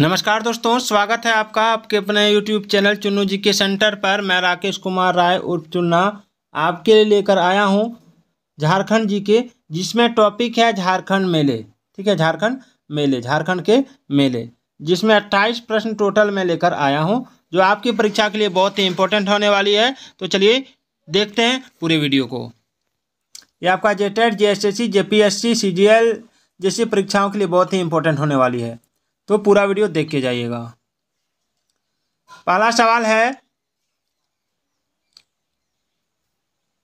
नमस्कार दोस्तों स्वागत है आपका आपके अपने YouTube चैनल चुन्नू जी के सेंटर पर मैं राकेश कुमार राय उर्फ चुन्ना आपके लिए लेकर आया हूं झारखंड जी के जिसमें टॉपिक है झारखंड मेले ठीक है झारखंड मेले झारखंड के मेले जिसमें 28 प्रश्न टोटल मैं लेकर आया हूं जो आपकी परीक्षा के लिए बहुत ही इंपॉर्टेंट होने वाली है तो चलिए देखते हैं पूरे वीडियो को ये आपका जेटेड एस एस सी जैसी परीक्षाओं के लिए बहुत ही इंपॉर्टेंट होने वाली है तो पूरा वीडियो देख के जाइएगा पहला सवाल है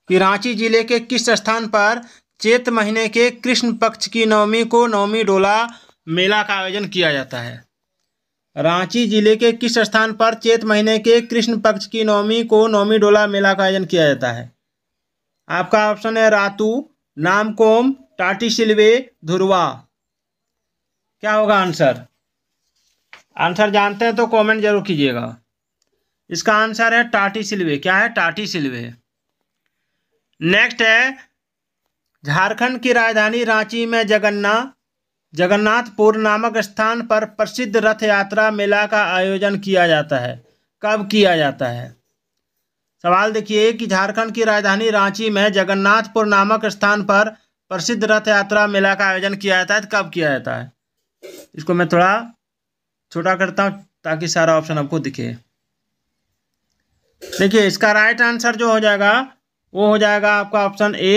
कि रांची जिले के किस स्थान पर चैत महीने के कृष्ण पक्ष की नवमी को नवमी डोला मेला का आयोजन किया जाता है रांची जिले के किस स्थान पर चैत महीने के कृष्ण पक्ष की नवमी को नवमी डोला मेला का आयोजन किया जाता है आपका ऑप्शन है रातू नामकोम टाटी सिलवे धुरवा क्या होगा आंसर आंसर जानते हैं तो कमेंट जरूर कीजिएगा इसका आंसर है टाटी सिल्वे क्या है टाटी सिल्वे नेक्स्ट है झारखंड की राजधानी रांची में जगन्ना जगन्नाथपुर नामक स्थान पर प्रसिद्ध रथ यात्रा मेला का आयोजन किया जाता है कब किया जाता है सवाल देखिए कि झारखंड की राजधानी रांची में जगन्नाथपुर नामक स्थान पर प्रसिद्ध रथ यात्रा मेला का आयोजन किया जाता है तो कब किया जाता है इसको मैं थोड़ा छोटा करता हूँ ताकि सारा ऑप्शन आपको दिखे देखिए इसका राइट आंसर जो हो जाएगा वो हो जाएगा आपका ऑप्शन ए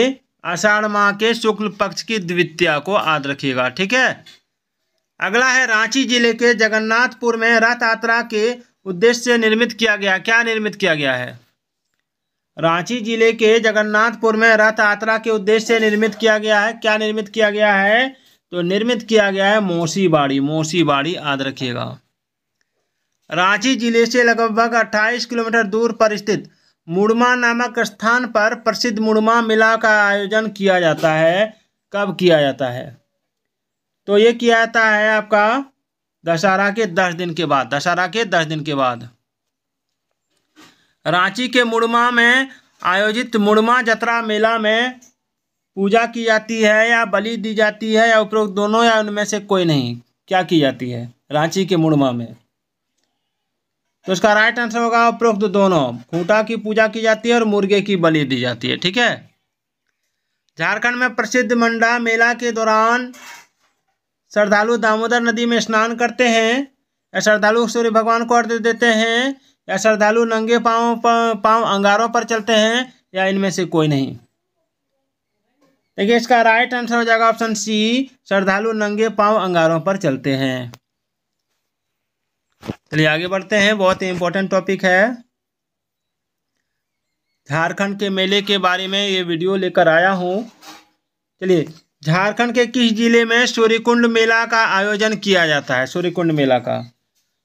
आषाढ़ माह के शुक्ल पक्ष की द्वितीया को याद रखिएगा ठीक है अगला है रांची जिले के जगन्नाथपुर में रथ यात्रा के उद्देश्य से निर्मित किया गया क्या निर्मित किया गया है रांची जिले के जगन्नाथपुर में रथ यात्रा के उद्देश्य से निर्मित किया गया है क्या निर्मित किया गया है तो निर्मित किया गया है मौसी बाड़ी मौसी बाड़ी याद रखिएगा रांची जिले से लगभग 28 किलोमीटर दूर पर स्थित मुड़मा नामक स्थान पर प्रसिद्ध मुड़मा मेला का आयोजन किया जाता है कब किया जाता है तो ये किया जाता है आपका दशहरा के दस दिन के बाद दशहरा के दस दिन के बाद रांची के मुड़मा में आयोजित मुड़मा जतरा मेला में पूजा की जाती है या बलि दी जाती है या उपरोक्त दोनों या उनमें से कोई नहीं क्या की जाती है रांची के मुड़मा में तो इसका राइट आंसर होगा उपरोक्त दोनों खूंटा की पूजा की जाती है और मुर्गे की बलि दी जाती है ठीक है झारखंड में प्रसिद्ध मंडा मेला के दौरान श्रद्धालु दामोदर नदी में स्नान करते हैं या श्रद्धालु सूर्य भगवान को अर्घ देते हैं या श्रद्धालु नंगे पाँव पाँव अंगारों पर चलते हैं या इनमें से कोई नहीं देखिए इसका राइट आंसर हो जाएगा ऑप्शन सी श्रद्धालु नंगे पांव अंगारों पर चलते हैं चलिए आगे बढ़ते हैं बहुत ही इंपॉर्टेंट टॉपिक है झारखंड के मेले के बारे में ये वीडियो लेकर आया हूँ चलिए झारखंड के किस जिले में सूर्यकुंड मेला का आयोजन किया जाता है सूर्यकुंड मेला का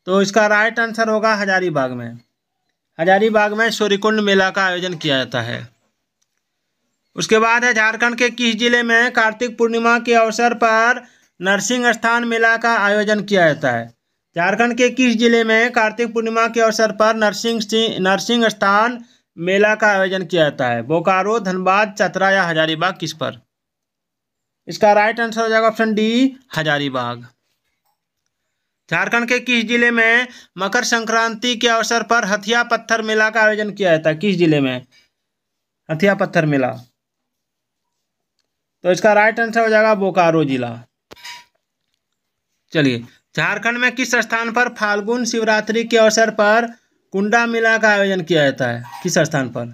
तो इसका राइट आंसर होगा हजारीबाग में हजारीबाग में सूर्यकुंड मेला का आयोजन किया जाता है उसके बाद है झारखंड के किस जिले में कार्तिक पूर्णिमा के अवसर पर नरसिंह स्थान मेला का आयोजन किया जाता है झारखंड के किस जिले में कार्तिक पूर्णिमा के अवसर पर नरसिंह नरसिंह स्थान मेला का आयोजन किया जाता है बोकारो धनबाद चतरा या हजारीबाग किस पर इसका राइट आंसर हो जाएगा ऑप्शन डी हजारीबाग झारखंड के किस जिले में मकर संक्रांति के अवसर पर हथिया पत्थर मेला का आयोजन किया जाता है किस जिले में हथिया पत्थर मेला तो इसका राइट आंसर हो जाएगा बोकारो जिला चलिए झारखंड में किस स्थान पर फाल्गुन शिवरात्रि के अवसर पर कुंडा मेला का आयोजन किया जाता है किस स्थान पर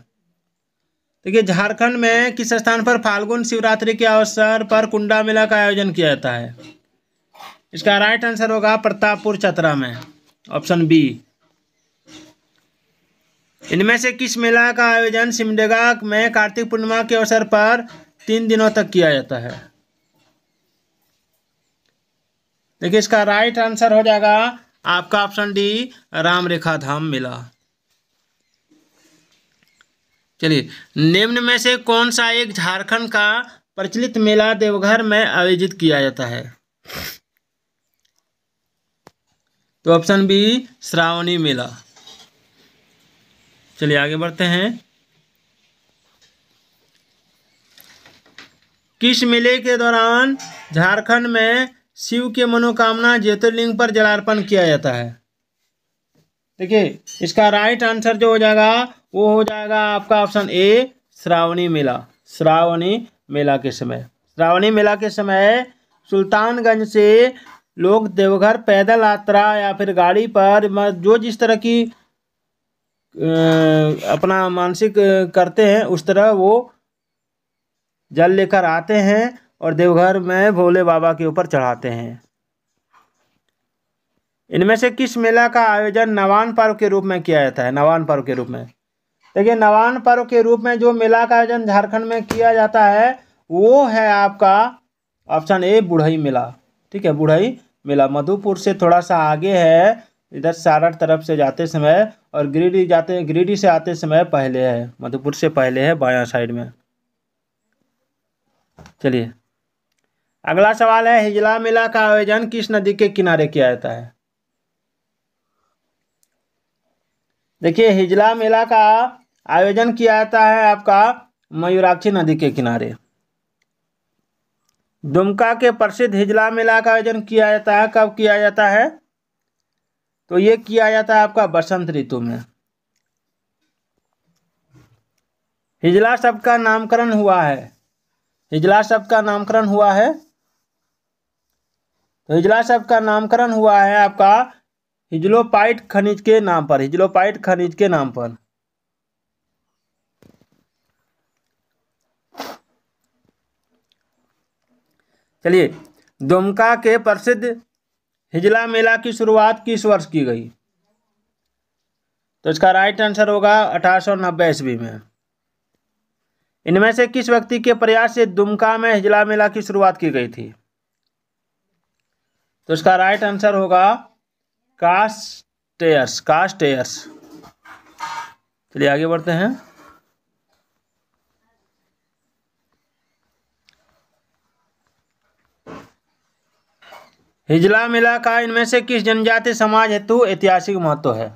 देखिए झारखंड में किस स्थान पर फाल्गुन शिवरात्रि के अवसर पर कुंडा मेला का आयोजन किया जाता है इसका राइट आंसर होगा प्रतापपुर चतरा में ऑप्शन बी इनमें से किस मेला का आयोजन सिमडेगा में कार्तिक पूर्णिमा के अवसर पर तीन दिनों तक किया जाता है देखिए इसका राइट आंसर हो जाएगा आपका ऑप्शन डी राम रेखा धाम मिला चलिए निम्न में से कौन सा एक झारखंड का प्रचलित मेला देवघर में आयोजित किया जाता है तो ऑप्शन बी श्रावणी मेला चलिए आगे बढ़ते हैं किस मेले के दौरान झारखंड में शिव के मनोकामना ज्योतिर्लिंग पर जलार्पण किया जाता है देखिए इसका राइट आंसर जो हो जाएगा वो हो जाएगा आपका ऑप्शन ए श्रावणी मेला श्रावणी मेला के समय श्रावणी मेला के समय सुल्तानगंज से लोग देवघर पैदल यात्रा या फिर गाड़ी पर जो जिस तरह की अपना मानसिक करते हैं उस तरह वो जल लेकर आते हैं और देवघर में भोले बाबा के ऊपर चढ़ाते हैं इनमें से किस मेला का आयोजन नवान पर्व के रूप में किया जाता है नवान पर्व के रूप में देखिए नवान पर्व के रूप में जो मेला का आयोजन झारखंड में किया जाता है वो है आपका ऑप्शन ए बुढ़ई मेला ठीक है बुढ़ई मेला मधुपुर से थोड़ा सा आगे है इधर सारण तरफ से जाते समय और गिरिडीह जाते गिरिडीह से आते समय पहले है मधुपुर से पहले है बाया साइड में चलिए अगला सवाल है हिजला मेला का आयोजन किस नदी के किनारे किया जाता है देखिए हिजला मेला का आयोजन किया जाता है आपका मयूराक्षी नदी के किनारे दुमका के प्रसिद्ध हिजला मेला का आयोजन किया जाता है कब किया जाता है तो ये किया जाता है आपका बसंत ऋतु में हिजला शब्द का नामकरण हुआ है हिजला शब्द का नामकरण हुआ है तो हिजला शब्द का नामकरण हुआ है आपका हिजलोपाइट खनिज के नाम पर हिजलोपाइट खनिज के नाम पर चलिए दुमका के प्रसिद्ध हिजला मेला की शुरुआत किस वर्ष की गई तो इसका राइट आंसर होगा अठारह सौ नब्बे ईस्वी में इनमें से किस व्यक्ति के प्रयास से दुमका में हिजला मेला की शुरुआत की गई थी तो इसका राइट आंसर होगा कास्टेयर्स कास्टेयर्स चलिए आगे बढ़ते हैं हिजला मेला का इनमें से किस जनजाति समाज हेतु ऐतिहासिक महत्व है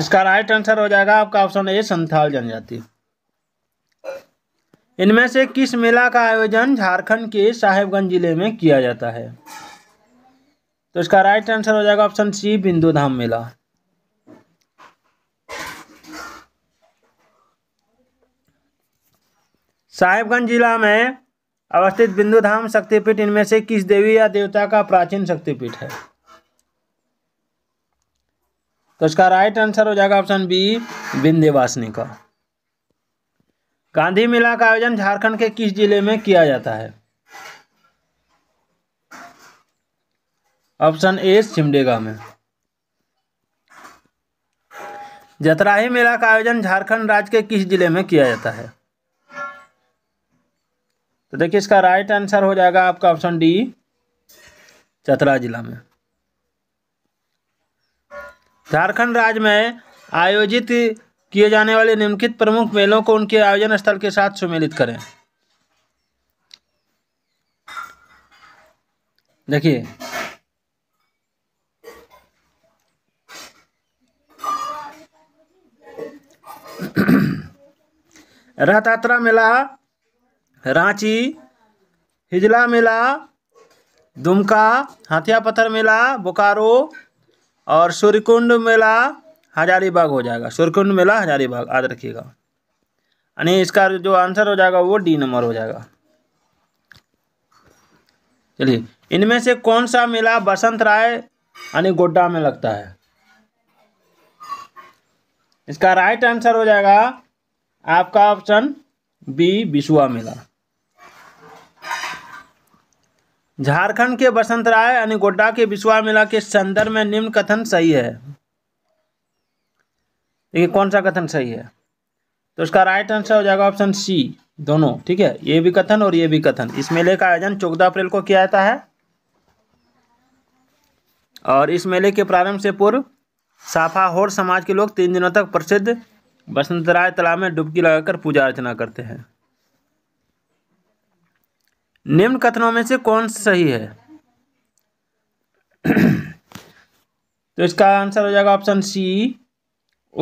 इसका राइट आंसर हो जाएगा आपका ऑप्शन ए संथाल जनजाति इनमें से किस मेला का आयोजन झारखंड के साहेबगंज जिले में किया जाता है तो इसका राइट आंसर हो जाएगा ऑप्शन सी बिंदु धाम मेला साहेबगंज जिला में अवस्थित बिंदु धाम शक्तिपीठ इनमें से किस देवी या देवता का प्राचीन शक्तिपीठ है तो इसका राइट आंसर हो जाएगा ऑप्शन बी विंध्यवासिनी का गांधी मेला का आयोजन झारखंड के किस जिले में किया जाता है ऑप्शन ए सिमडेगा में जतराही मेला का आयोजन झारखंड राज्य के किस जिले में किया जाता है तो देखिए इसका राइट आंसर हो जाएगा आपका ऑप्शन डी चतरा जिला में झारखंड राज्य में आयोजित किए जाने वाले निम्नलिखित प्रमुख मेलों को उनके आयोजन स्थल के साथ सुमेलित करें देखिए रथयात्रा मेला रांची हिजला मेला दुमका हथिया पत्थर मेला बोकारो और सूर्यकुंड मेला हजारीबाग हो जाएगा सूर्यकुंड मेला हजारीबाग याद रखिएगा यानी इसका जो आंसर हो जाएगा वो डी नंबर हो जाएगा चलिए इनमें से कौन सा मेला बसंत राय यानी गोड्डा में लगता है इसका राइट आंसर हो जाएगा आपका ऑप्शन बी विशुआ मेला झारखंड के बसंत राय यानी गोड्डा के विश्वा मेला के संदर्भ में निम्न कथन सही है देखिए कौन सा कथन सही है तो उसका राइट आंसर हो जाएगा ऑप्शन सी दोनों ठीक है ये भी कथन और ये भी कथन इस मेले का आयोजन चौदह अप्रैल को किया जाता है और इस मेले के प्रारंभ से पूर्व होर समाज के लोग तीन दिनों तक प्रसिद्ध बसंतराय तालाब में डुबकी लगाकर पूजा अर्चना करते हैं निम्न कथनों में से कौन सही है तो इसका आंसर हो जाएगा ऑप्शन सी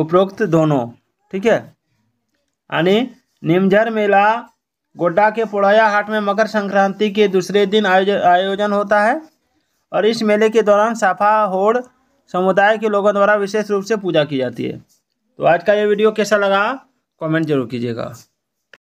उपरोक्त दोनों ठीक है यानी निमझर मेला गोड्डा के पुड़ाया हाट में मकर संक्रांति के दूसरे दिन आयोजन होता है और इस मेले के दौरान साफा होड़ समुदाय के लोगों द्वारा विशेष रूप से पूजा की जाती है तो आज का ये वीडियो कैसा लगा कमेंट जरूर कीजिएगा